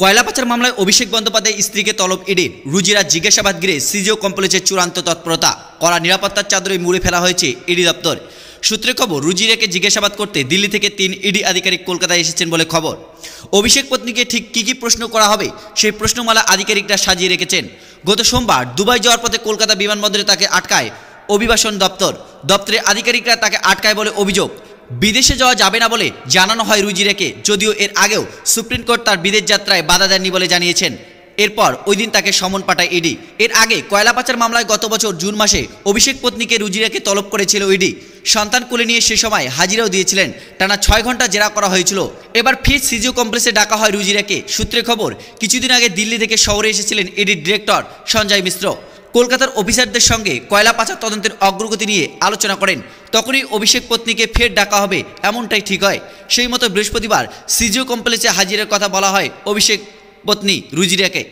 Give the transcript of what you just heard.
কয়লা পাচার মামলায় অভিষেক বন্দ্যোপাধ্যায় স্ত্রীকে তলব এড়ে রুজিরা জিজ্ঞাসাবাদ ঘিরে সিজিও কমপ্লেক্সের চূড়ান্ত তৎপরতা কড়া নিরাপত্তার চাদরে মুড়ে ফেলা হয়েছে ইডি দপ্তর সূত্রে খবর রুজিরাকে জিজ্ঞাসাবাদ করতে দিল্লি থেকে তিন ইডি আধিকারিক কলকাতায় এসেছেন বলে খবর অভিষেক পত্নীকে ঠিক কী কী প্রশ্ন করা হবে সেই প্রশ্নমালা আধিকারিকরা সাজিয়ে রেখেছেন গত সোমবার দুবাই যাওয়ার পথে কলকাতা বিমানবন্দরে তাকে আটকায় অভিবাসন দপ্তর দপ্তরের আধিকারিকরা তাকে আটকায় বলে অভিযোগ বিদেশে যাওয়া যাবে না বলে জানানো হয় রুজিরাকে যদিও এর আগেও সুপ্রিম কোর্ট তার বিদেশ যাত্রায় বাধা দেননি বলে জানিয়েছেন এরপর ওই দিন তাকে সমন পাঠায় ইডি এর আগে কয়লা পাচার মামলায় গত বছর জুন মাসে অভিষেক পত্নীকে রুজিরাকে তলব করেছিল ইডি সন্তান কুলে নিয়ে সে সময় হাজিরাও দিয়েছিলেন টানা ছয় ঘন্টা জেরা করা হয়েছিল এবার ফির সিজিও কমপ্লেক্সে ডাকা হয় রুজিরাকে সূত্রে খবর কিছুদিন আগে দিল্লি থেকে শহরে এসেছিলেন ইডির ডিরেক্টর সঞ্জয় মিশ্র কলকাতার অফিসারদের সঙ্গে কয়লা পাচার তদন্তের অগ্রগতি নিয়ে আলোচনা করেন তখনই অভিষেক পত্নীকে ফের ডাকা হবে এমনটাই ঠিক হয় সেই মতো বৃহস্পতিবার সিজিও কমপ্লেক্সে হাজিরের কথা বলা হয় অভিষেক পত্নী রুজিরাকে